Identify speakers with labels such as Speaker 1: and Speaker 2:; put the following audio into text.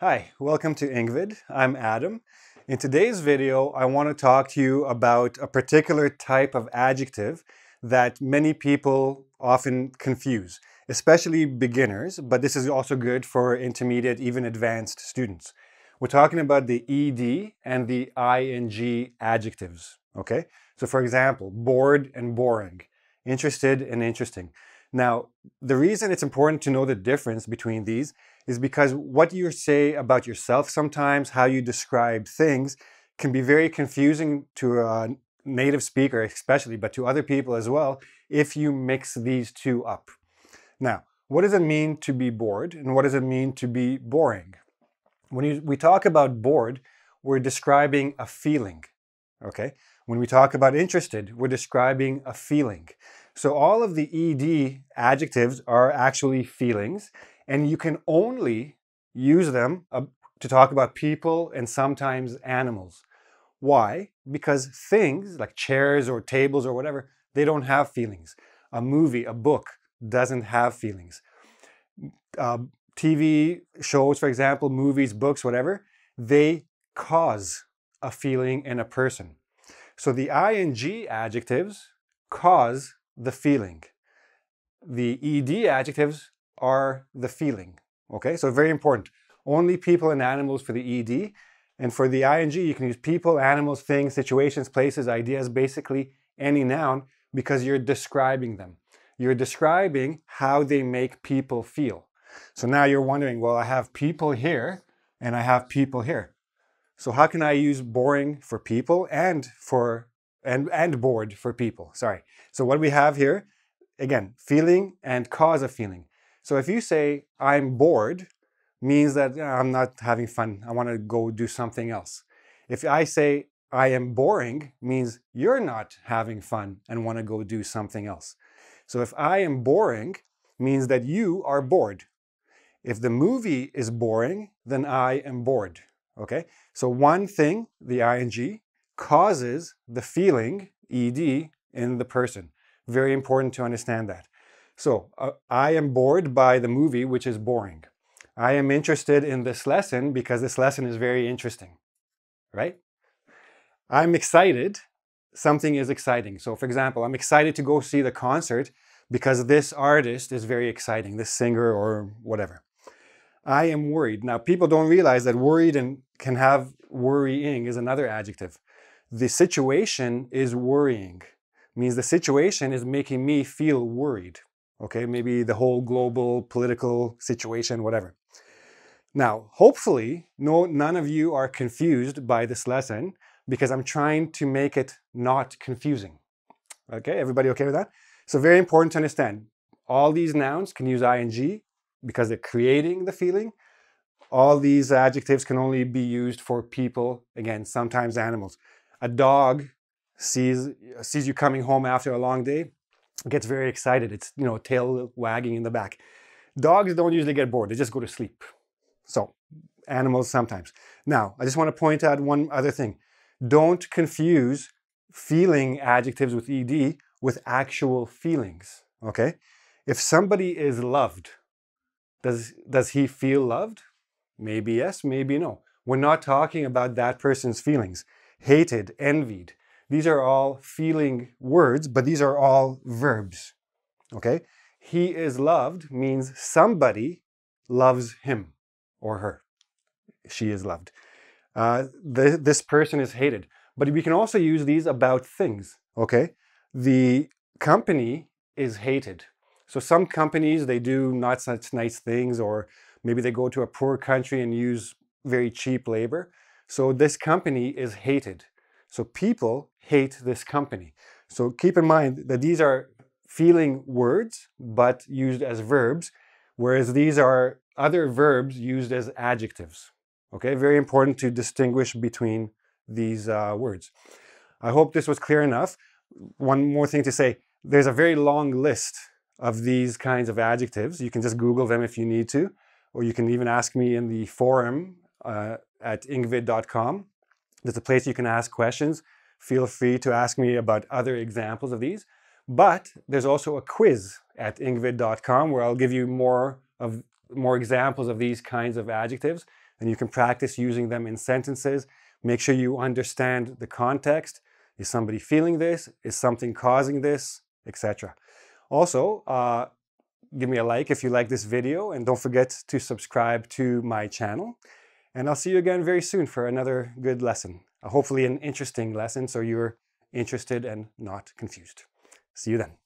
Speaker 1: Hi, welcome to Ingvid. I'm Adam. In today's video, I want to talk to you about a particular type of adjective that many people often confuse, especially beginners, but this is also good for intermediate, even advanced students. We're talking about the ED and the ING adjectives, okay? So for example, bored and boring, interested and interesting. Now, the reason it's important to know the difference between these is because what you say about yourself sometimes, how you describe things, can be very confusing to a native speaker, especially, but to other people as well, if you mix these two up. Now, what does it mean to be bored and what does it mean to be boring? When you, we talk about bored, we're describing a feeling, okay? When we talk about interested, we're describing a feeling. So all of the ED adjectives are actually feelings, and you can only use them to talk about people and sometimes animals. Why? Because things like chairs or tables or whatever, they don't have feelings. A movie, a book doesn't have feelings. Uh, TV shows, for example, movies, books, whatever, they cause a feeling in a person. So the ing adjectives cause the feeling. The ed adjectives are the feeling. Okay, so very important. Only people and animals for the ED. And for the ing, you can use people, animals, things, situations, places, ideas, basically any noun, because you're describing them. You're describing how they make people feel. So now you're wondering, well, I have people here and I have people here. So how can I use boring for people and for and and bored for people? Sorry. So what we have here, again, feeling and cause of feeling. So if you say, I'm bored, means that I'm not having fun. I want to go do something else. If I say, I am boring, means you're not having fun and want to go do something else. So if I am boring, means that you are bored. If the movie is boring, then I am bored. Okay? So one thing, the ing, causes the feeling, ed, in the person. Very important to understand that. So uh, I am bored by the movie, which is boring. I am interested in this lesson because this lesson is very interesting, right? I'm excited. Something is exciting. So, for example, I'm excited to go see the concert because this artist is very exciting, this singer or whatever. I am worried. Now, people don't realize that worried and can have worrying is another adjective. The situation is worrying, it means the situation is making me feel worried okay, maybe the whole global political situation, whatever. Now, hopefully, no, none of you are confused by this lesson because I'm trying to make it not confusing. Okay, everybody okay with that? So very important to understand. All these nouns can use ing because they're creating the feeling. All these adjectives can only be used for people, again, sometimes animals. A dog sees, sees you coming home after a long day, gets very excited. It's, you know, tail wagging in the back. Dogs don't usually get bored. They just go to sleep. So animals sometimes. Now, I just want to point out one other thing. Don't confuse feeling adjectives with ed with actual feelings, okay? If somebody is loved, does, does he feel loved? Maybe yes, maybe no. We're not talking about that person's feelings. Hated, envied, these are all feeling words, but these are all verbs. Okay? He is loved means somebody loves him or her. She is loved. Uh, th this person is hated. But we can also use these about things. Okay? The company is hated. So some companies, they do not such nice things, or maybe they go to a poor country and use very cheap labor. So this company is hated. So people hate this company. So keep in mind that these are feeling words, but used as verbs, whereas these are other verbs used as adjectives. Okay, very important to distinguish between these uh, words. I hope this was clear enough. One more thing to say, there's a very long list of these kinds of adjectives. You can just Google them if you need to, or you can even ask me in the forum uh, at ingvid.com there's a place you can ask questions. Feel free to ask me about other examples of these. But there's also a quiz at ingvid.com where I'll give you more of more examples of these kinds of adjectives and you can practice using them in sentences. Make sure you understand the context. Is somebody feeling this? Is something causing this? Etc. Also, uh, give me a like if you like this video and don't forget to subscribe to my channel. And I'll see you again very soon for another good lesson. Hopefully an interesting lesson so you're interested and not confused. See you then.